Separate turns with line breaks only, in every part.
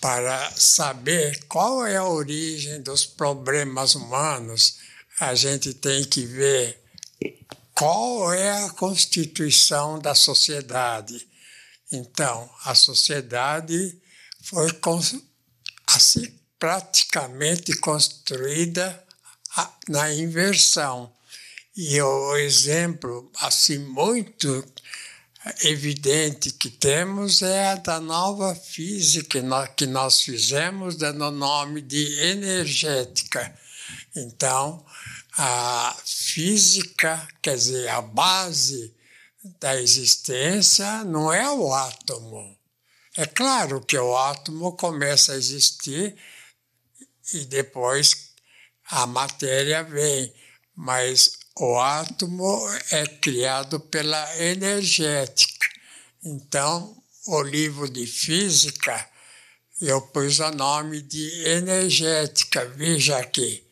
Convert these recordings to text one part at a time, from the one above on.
para saber qual é a origem dos problemas humanos, a gente tem que ver qual é a constituição da sociedade. Então, a sociedade foi assim praticamente construída na inversão. E o exemplo assim muito evidente que temos é a da nova física que nós fizemos, dando o nome de energética. Então, a física, quer dizer, a base da existência não é o átomo. É claro que o átomo começa a existir e depois a matéria vem, mas o átomo é criado pela energética. Então, o livro de física eu pus o nome de energética, veja aqui.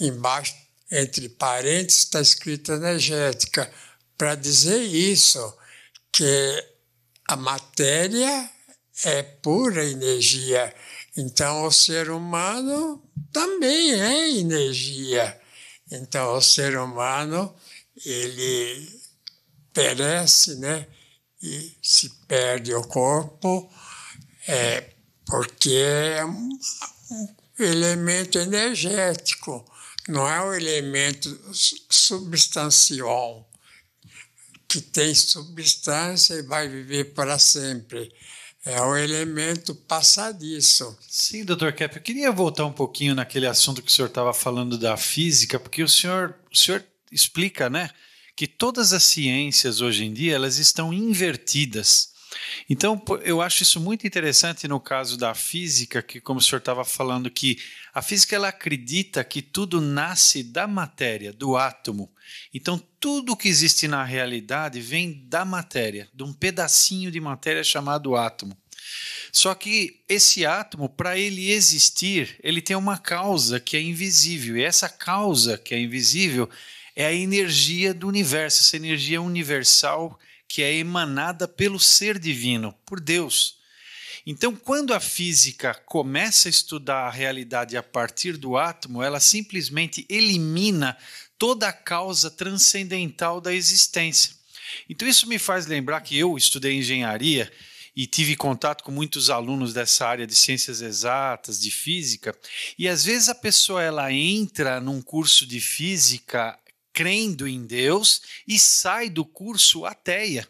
Embaixo, entre parênteses, está escrito energética, para dizer isso, que a matéria é pura energia. Então, o ser humano também é energia. Então, o ser humano, ele perece, né? E se perde o corpo, é, porque é um elemento energético, não é um elemento substancial, que tem substância e vai viver para sempre é o elemento
passadiço. Sim, doutor Kep, eu queria voltar um pouquinho naquele assunto que o senhor estava falando da física, porque o senhor, o senhor explica, né, que todas as ciências hoje em dia elas estão invertidas. Então, eu acho isso muito interessante no caso da física, que como o senhor estava falando que a física ela acredita que tudo nasce da matéria, do átomo. Então, tudo que existe na realidade vem da matéria, de um pedacinho de matéria chamado átomo. Só que esse átomo, para ele existir, ele tem uma causa que é invisível. E essa causa que é invisível é a energia do universo, essa energia universal que é emanada pelo ser divino, por Deus. Então, quando a física começa a estudar a realidade a partir do átomo, ela simplesmente elimina toda a causa transcendental da existência. Então, isso me faz lembrar que eu estudei engenharia e tive contato com muitos alunos dessa área de ciências exatas, de física, e às vezes a pessoa ela entra num curso de física crendo em Deus e sai do curso ateia.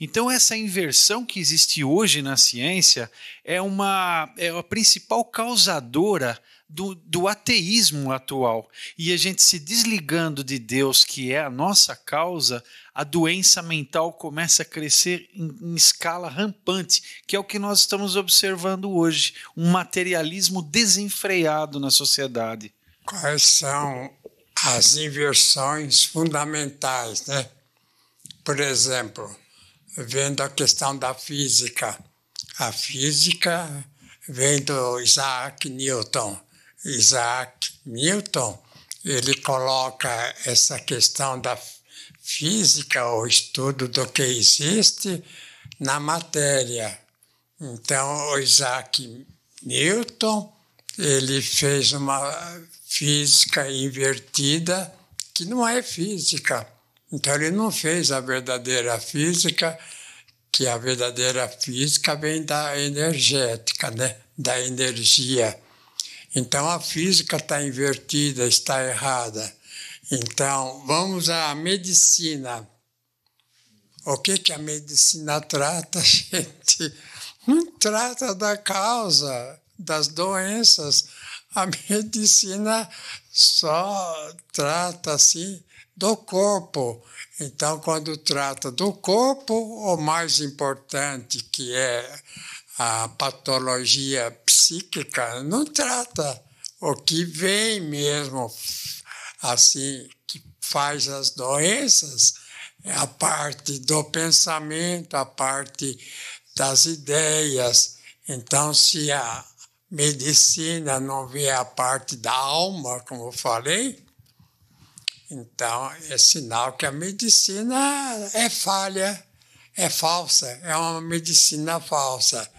Então, essa inversão que existe hoje na ciência é uma é a principal causadora do, do ateísmo atual. E a gente se desligando de Deus, que é a nossa causa, a doença mental começa a crescer em, em escala rampante, que é o que nós estamos observando hoje: um materialismo desenfreado na sociedade. Quais são as inversões fundamentais, né?
Por exemplo, vendo a questão da física. A física vem do Isaac Newton. Isaac Newton, ele coloca essa questão da física, o estudo do que existe, na matéria. Então, Isaac Newton ele fez uma física invertida que não é física. Então ele não fez a verdadeira física, que a verdadeira física vem da energética, né? da energia. Então a física está invertida, está errada. Então vamos à medicina. O que, que a medicina trata, gente? Não trata da causa das doenças. A medicina só trata-se assim, do corpo. Então, quando trata do corpo, o mais importante, que é a patologia psíquica, não trata o que vem mesmo, assim, que faz as doenças, é a parte do pensamento, a parte das ideias. Então, se a medicina não vê a parte da alma, como eu falei, então é sinal que a medicina é falha, é falsa, é uma medicina falsa.